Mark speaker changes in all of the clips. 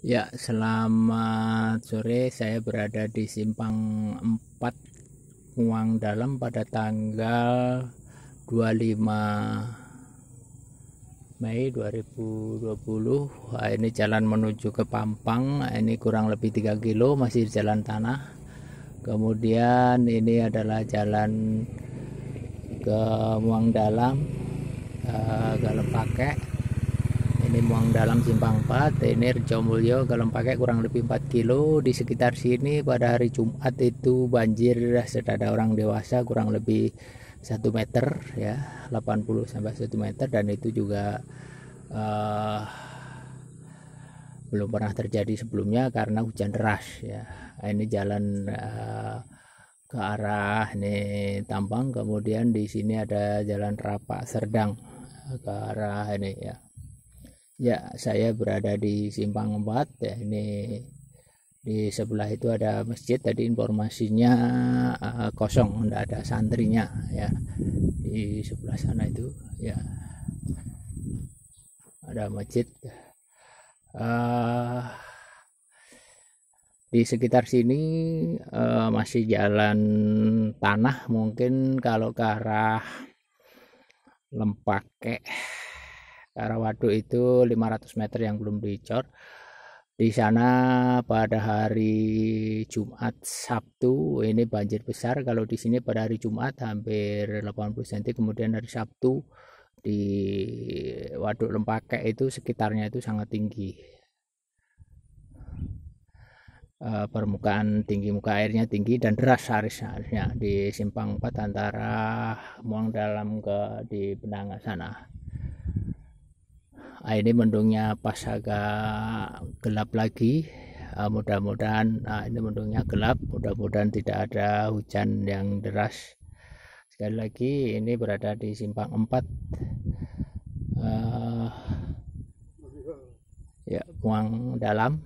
Speaker 1: Ya, selamat sore. Saya berada di simpang 4 Uang Dalam pada tanggal 25 Mei 2020. Nah, Ini jalan menuju ke Pampang. Ini kurang lebih 3 kilo masih di jalan tanah. Kemudian ini adalah jalan ke Muang Dalam ke ah, Galepake ini Muang Dalam Simpang 4 Tenir Jomulyo kalau pakai kurang lebih 4 kilo di sekitar sini pada hari Jumat itu banjir sudah ada orang dewasa kurang lebih 1 meter ya 80 sampai 1 meter dan itu juga uh, belum pernah terjadi sebelumnya karena hujan deras ya ini jalan uh, ke arah ini tambang kemudian di sini ada jalan rapak serdang ke arah ini ya Ya, saya berada di Simpang 4. Ya, ini di sebelah itu ada masjid. Tadi informasinya uh, kosong, tidak ada santrinya. Ya, di sebelah sana itu ya ada masjid. Uh, di sekitar sini uh, masih jalan tanah mungkin kalau ke arah Lempake arah waduk itu 500 meter yang belum dicor di sana pada hari Jumat Sabtu ini banjir besar kalau di sini pada hari Jumat hampir 80 cm kemudian hari Sabtu di waduk Lempake itu sekitarnya itu sangat tinggi eh, permukaan tinggi muka airnya tinggi dan deras arisnya di simpang empat antara Muang Dalam ke di Benanga sana ini mendungnya pas agak gelap lagi uh, mudah-mudahan uh, ini mendungnya gelap mudah-mudahan tidak ada hujan yang deras sekali lagi ini berada di simpang 4 uh, ah, ya muang dalam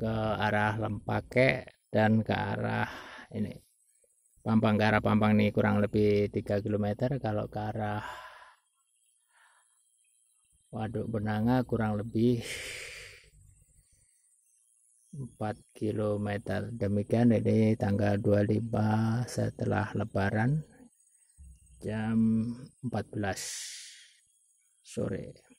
Speaker 1: ke arah Lempake dan ke arah ini Pampang ke arah Pampang ini kurang lebih 3 km kalau ke arah waduk benanga kurang lebih 4 km demikian ini tanggal 25 setelah lebaran jam 14 sore